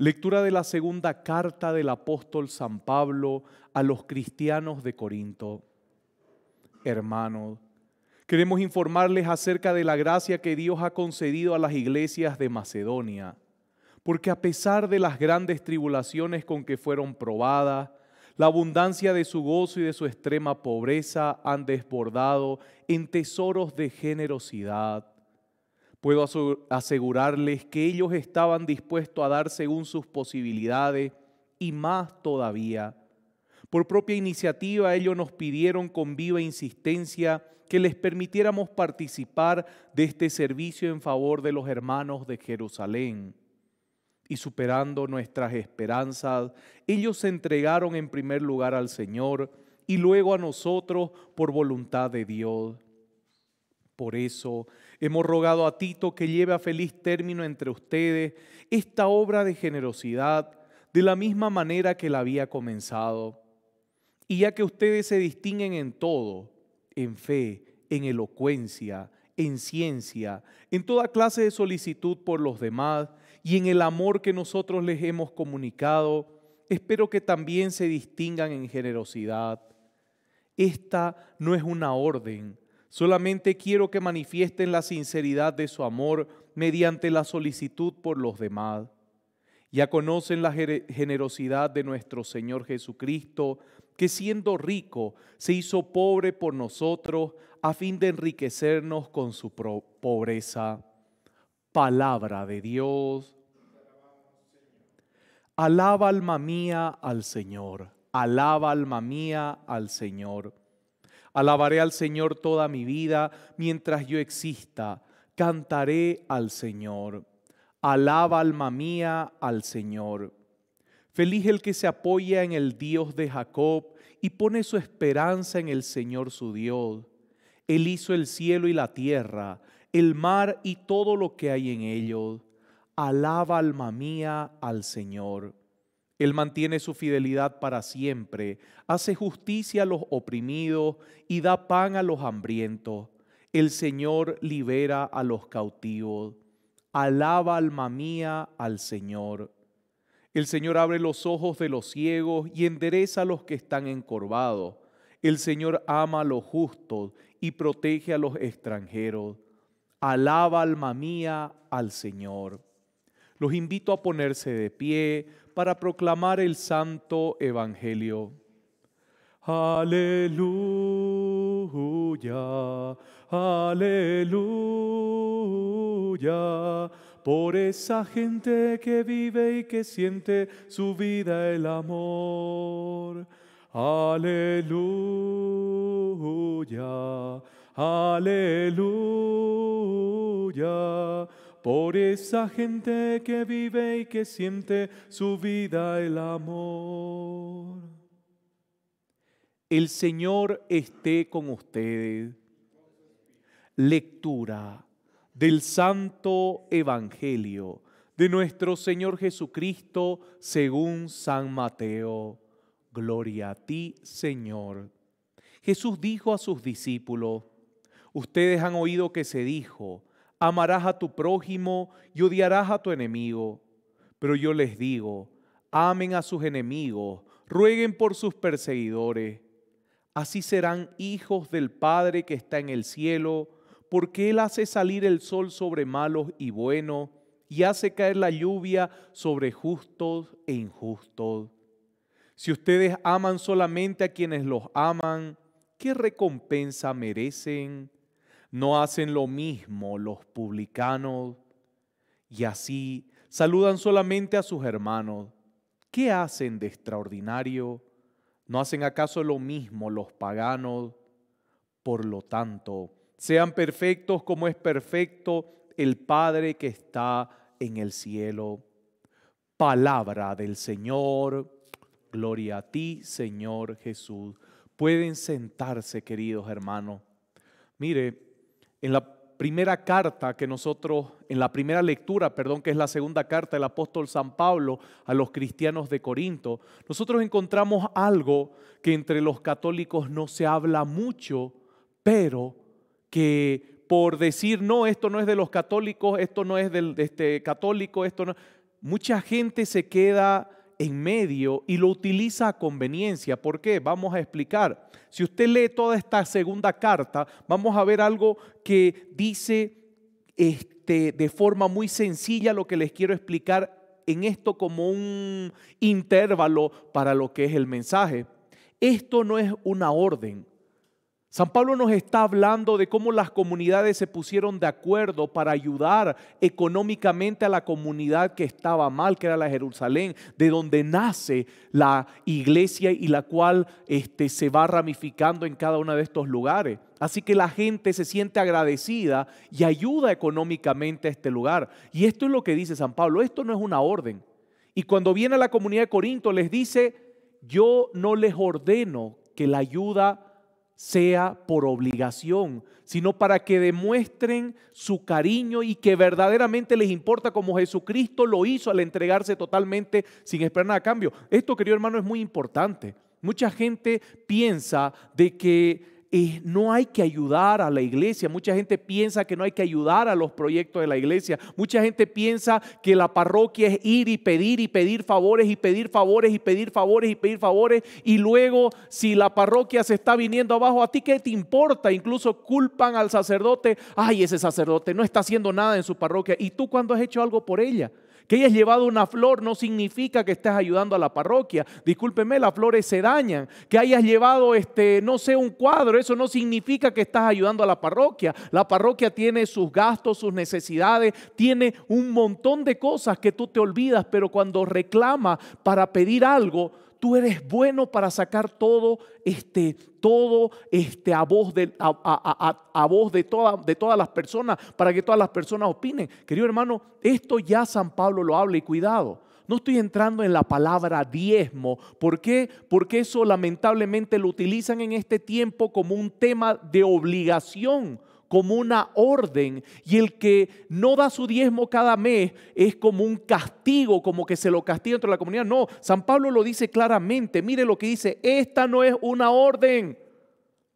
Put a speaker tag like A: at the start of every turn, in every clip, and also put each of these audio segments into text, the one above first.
A: Lectura de la segunda carta del apóstol San Pablo a los cristianos de Corinto. Hermanos, queremos informarles acerca de la gracia que Dios ha concedido a las iglesias de Macedonia, porque a pesar de las grandes tribulaciones con que fueron probadas, la abundancia de su gozo y de su extrema pobreza han desbordado en tesoros de generosidad Puedo asegurarles que ellos estaban dispuestos a dar según sus posibilidades y más todavía. Por propia iniciativa ellos nos pidieron con viva insistencia que les permitiéramos participar de este servicio en favor de los hermanos de Jerusalén. Y superando nuestras esperanzas, ellos se entregaron en primer lugar al Señor y luego a nosotros por voluntad de Dios. Por eso Hemos rogado a Tito que lleve a feliz término entre ustedes esta obra de generosidad de la misma manera que la había comenzado. Y ya que ustedes se distinguen en todo, en fe, en elocuencia, en ciencia, en toda clase de solicitud por los demás y en el amor que nosotros les hemos comunicado, espero que también se distingan en generosidad. Esta no es una orden, Solamente quiero que manifiesten la sinceridad de su amor mediante la solicitud por los demás. Ya conocen la generosidad de nuestro Señor Jesucristo, que siendo rico se hizo pobre por nosotros a fin de enriquecernos con su pobreza. Palabra de Dios. Alaba alma mía al Señor. Alaba alma mía al Señor. Alabaré al Señor toda mi vida, mientras yo exista, cantaré al Señor. Alaba alma mía al Señor. Feliz el que se apoya en el Dios de Jacob y pone su esperanza en el Señor su Dios. Él hizo el cielo y la tierra, el mar y todo lo que hay en ellos. Alaba alma mía al Señor. Él mantiene su fidelidad para siempre, hace justicia a los oprimidos y da pan a los hambrientos. El Señor libera a los cautivos. Alaba alma mía al Señor. El Señor abre los ojos de los ciegos y endereza a los que están encorvados. El Señor ama a los justos y protege a los extranjeros. Alaba alma mía al Señor. Los invito a ponerse de pie para proclamar el santo evangelio. Aleluya, aleluya, por esa gente que vive y que siente su vida el amor. Aleluya, aleluya por esa gente que vive y que siente su vida el amor. El Señor esté con ustedes. Lectura del Santo Evangelio de nuestro Señor Jesucristo según San Mateo. Gloria a ti, Señor. Jesús dijo a sus discípulos, ustedes han oído que se dijo, amarás a tu prójimo y odiarás a tu enemigo. Pero yo les digo, amen a sus enemigos, rueguen por sus perseguidores. Así serán hijos del Padre que está en el cielo, porque Él hace salir el sol sobre malos y buenos, y hace caer la lluvia sobre justos e injustos. Si ustedes aman solamente a quienes los aman, ¿qué recompensa merecen? No hacen lo mismo los publicanos y así saludan solamente a sus hermanos. ¿Qué hacen de extraordinario? ¿No hacen acaso lo mismo los paganos? Por lo tanto, sean perfectos como es perfecto el Padre que está en el cielo. Palabra del Señor. Gloria a ti, Señor Jesús. Pueden sentarse, queridos hermanos. Mire, en la primera carta que nosotros, en la primera lectura, perdón, que es la segunda carta del apóstol San Pablo a los cristianos de Corinto, nosotros encontramos algo que entre los católicos no se habla mucho, pero que por decir, no, esto no es de los católicos, esto no es del este, católico, esto no... Mucha gente se queda en medio y lo utiliza a conveniencia. ¿Por qué? Vamos a explicar. Si usted lee toda esta segunda carta, vamos a ver algo que dice este, de forma muy sencilla lo que les quiero explicar en esto como un intervalo para lo que es el mensaje. Esto no es una orden, San Pablo nos está hablando de cómo las comunidades se pusieron de acuerdo para ayudar económicamente a la comunidad que estaba mal, que era la Jerusalén, de donde nace la iglesia y la cual este, se va ramificando en cada uno de estos lugares. Así que la gente se siente agradecida y ayuda económicamente a este lugar. Y esto es lo que dice San Pablo, esto no es una orden. Y cuando viene a la comunidad de Corinto les dice, yo no les ordeno que la ayuda sea por obligación, sino para que demuestren su cariño y que verdaderamente les importa como Jesucristo lo hizo al entregarse totalmente sin esperar nada a cambio. Esto, querido hermano, es muy importante. Mucha gente piensa de que no hay que ayudar a la iglesia. Mucha gente piensa que no hay que ayudar a los proyectos de la iglesia. Mucha gente piensa que la parroquia es ir y pedir y pedir favores y pedir favores y pedir favores y pedir favores. Y luego, si la parroquia se está viniendo abajo, ¿a ti qué te importa? Incluso culpan al sacerdote. Ay, ese sacerdote no está haciendo nada en su parroquia. ¿Y tú cuando has hecho algo por ella? Que hayas llevado una flor no significa que estés ayudando a la parroquia. Discúlpeme, las flores se dañan. Que hayas llevado, este, no sé, un cuadro, eso no significa que estás ayudando a la parroquia. La parroquia tiene sus gastos, sus necesidades, tiene un montón de cosas que tú te olvidas, pero cuando reclama para pedir algo, tú eres bueno para sacar todo, este, todo, este, a voz, de, a, voz de, toda, de todas las personas, para que todas las personas opinen. Querido hermano, esto ya San Pablo lo habla y cuidado. No estoy entrando en la palabra diezmo. ¿Por qué? Porque eso lamentablemente lo utilizan en este tiempo como un tema de obligación como una orden y el que no da su diezmo cada mes es como un castigo, como que se lo castiga dentro de la comunidad. No, San Pablo lo dice claramente. Mire lo que dice, esta no es una orden.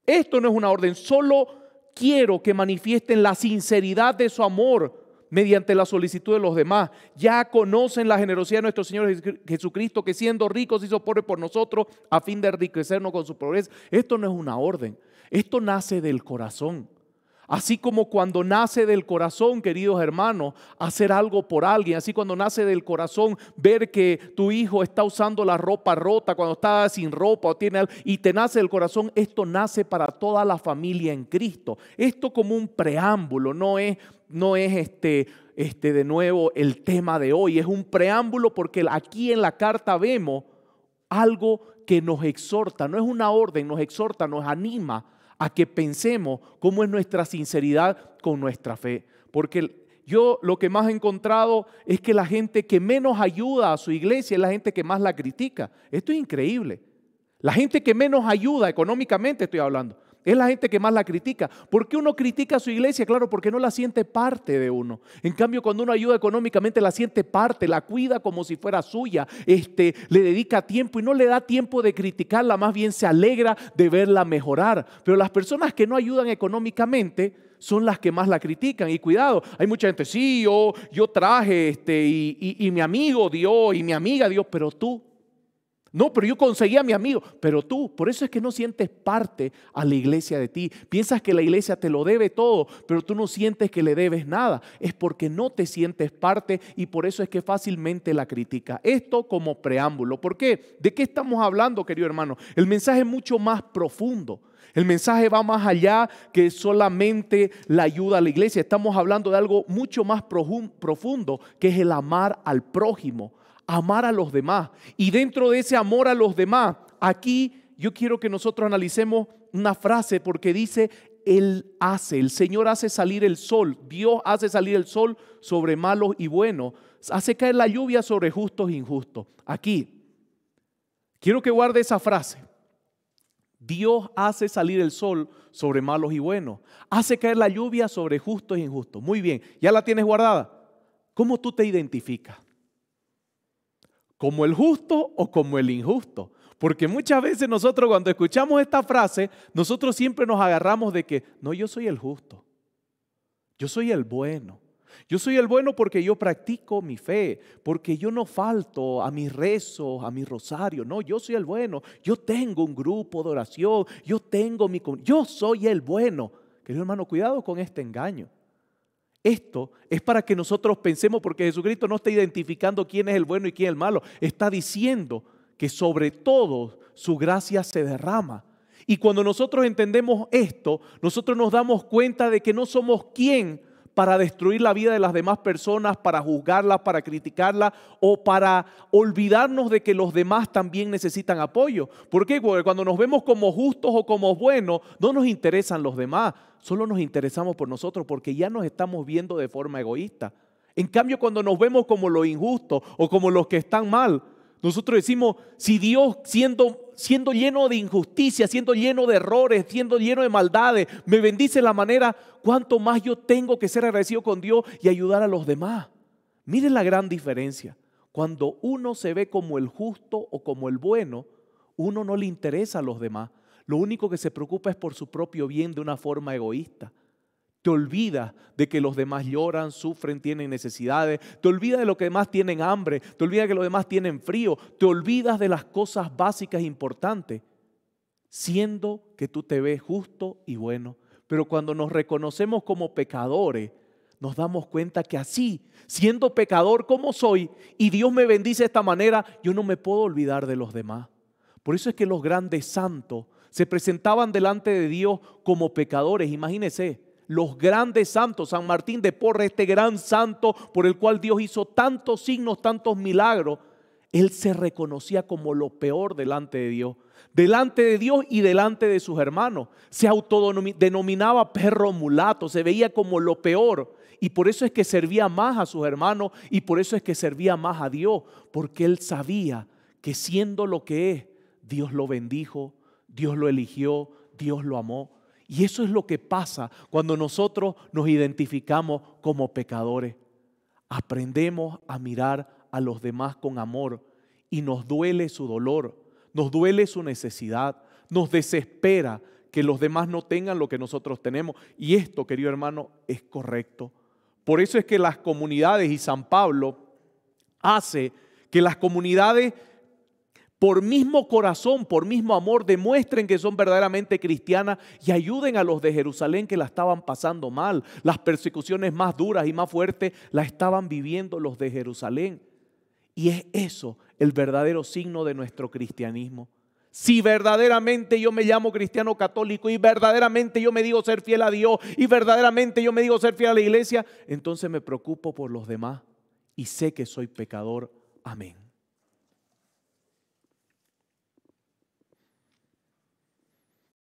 A: Esto no es una orden, solo quiero que manifiesten la sinceridad de su amor mediante la solicitud de los demás. Ya conocen la generosidad de nuestro Señor Jesucristo, que siendo rico se hizo pobre por nosotros a fin de enriquecernos con su progreso. Esto no es una orden, esto nace del corazón. Así como cuando nace del corazón, queridos hermanos, hacer algo por alguien. Así cuando nace del corazón, ver que tu hijo está usando la ropa rota, cuando está sin ropa o tiene y te nace del corazón, esto nace para toda la familia en Cristo. Esto como un preámbulo, no es, este, este de nuevo el tema de hoy. Es un preámbulo porque aquí en la carta vemos algo que nos exhorta. No es una orden, nos exhorta, nos anima a que pensemos cómo es nuestra sinceridad con nuestra fe. Porque yo lo que más he encontrado es que la gente que menos ayuda a su iglesia es la gente que más la critica. Esto es increíble. La gente que menos ayuda económicamente, estoy hablando, es la gente que más la critica. ¿Por qué uno critica a su iglesia? Claro, porque no la siente parte de uno. En cambio, cuando uno ayuda económicamente, la siente parte, la cuida como si fuera suya, este, le dedica tiempo y no le da tiempo de criticarla, más bien se alegra de verla mejorar. Pero las personas que no ayudan económicamente son las que más la critican. Y cuidado, hay mucha gente, sí, yo, yo traje este, y, y mi amigo dio y mi amiga dio, pero tú no, pero yo conseguí a mi amigo. Pero tú, por eso es que no sientes parte a la iglesia de ti. Piensas que la iglesia te lo debe todo, pero tú no sientes que le debes nada. Es porque no te sientes parte y por eso es que fácilmente la critica. Esto como preámbulo. ¿Por qué? ¿De qué estamos hablando, querido hermano? El mensaje es mucho más profundo. El mensaje va más allá que solamente la ayuda a la iglesia. Estamos hablando de algo mucho más profundo, que es el amar al prójimo amar a los demás. Y dentro de ese amor a los demás, aquí yo quiero que nosotros analicemos una frase porque dice, Él hace, el Señor hace salir el sol, Dios hace salir el sol sobre malos y buenos, hace caer la lluvia sobre justos e injustos. Aquí, quiero que guarde esa frase. Dios hace salir el sol sobre malos y buenos, hace caer la lluvia sobre justos e injustos. Muy bien, ¿ya la tienes guardada? ¿Cómo tú te identificas? como el justo o como el injusto. Porque muchas veces nosotros cuando escuchamos esta frase, nosotros siempre nos agarramos de que, no, yo soy el justo, yo soy el bueno. Yo soy el bueno porque yo practico mi fe, porque yo no falto a mis rezos, a mi rosario. No, yo soy el bueno. Yo tengo un grupo de oración, yo tengo mi... Yo soy el bueno. Querido hermano, cuidado con este engaño. Esto es para que nosotros pensemos, porque Jesucristo no está identificando quién es el bueno y quién es el malo. Está diciendo que sobre todo su gracia se derrama. Y cuando nosotros entendemos esto, nosotros nos damos cuenta de que no somos quién para destruir la vida de las demás personas, para juzgarlas, para criticarlas o para olvidarnos de que los demás también necesitan apoyo. ¿Por qué? Porque cuando nos vemos como justos o como buenos, no nos interesan los demás, solo nos interesamos por nosotros porque ya nos estamos viendo de forma egoísta. En cambio, cuando nos vemos como los injustos o como los que están mal, nosotros decimos, si Dios siendo siendo lleno de injusticia, siendo lleno de errores, siendo lleno de maldades, me bendice la manera, cuánto más yo tengo que ser agradecido con Dios y ayudar a los demás. Miren la gran diferencia. Cuando uno se ve como el justo o como el bueno, uno no le interesa a los demás. Lo único que se preocupa es por su propio bien de una forma egoísta. Te olvidas de que los demás lloran, sufren, tienen necesidades. Te olvidas de lo que demás tienen hambre. Te olvidas de que los demás tienen frío. Te olvidas de las cosas básicas e importantes. Siendo que tú te ves justo y bueno. Pero cuando nos reconocemos como pecadores, nos damos cuenta que así, siendo pecador como soy, y Dios me bendice de esta manera, yo no me puedo olvidar de los demás. Por eso es que los grandes santos se presentaban delante de Dios como pecadores. Imagínense, los grandes santos, San Martín de Porres, este gran santo por el cual Dios hizo tantos signos, tantos milagros, él se reconocía como lo peor delante de Dios, delante de Dios y delante de sus hermanos. Se autodenominaba perro mulato, se veía como lo peor. Y por eso es que servía más a sus hermanos y por eso es que servía más a Dios, porque él sabía que siendo lo que es, Dios lo bendijo, Dios lo eligió, Dios lo amó. Y eso es lo que pasa cuando nosotros nos identificamos como pecadores. Aprendemos a mirar a los demás con amor y nos duele su dolor, nos duele su necesidad, nos desespera que los demás no tengan lo que nosotros tenemos. Y esto, querido hermano, es correcto. Por eso es que las comunidades y San Pablo hace que las comunidades por mismo corazón, por mismo amor, demuestren que son verdaderamente cristianas y ayuden a los de Jerusalén que la estaban pasando mal. Las persecuciones más duras y más fuertes la estaban viviendo los de Jerusalén. Y es eso el verdadero signo de nuestro cristianismo. Si verdaderamente yo me llamo cristiano católico y verdaderamente yo me digo ser fiel a Dios y verdaderamente yo me digo ser fiel a la iglesia, entonces me preocupo por los demás y sé que soy pecador. Amén.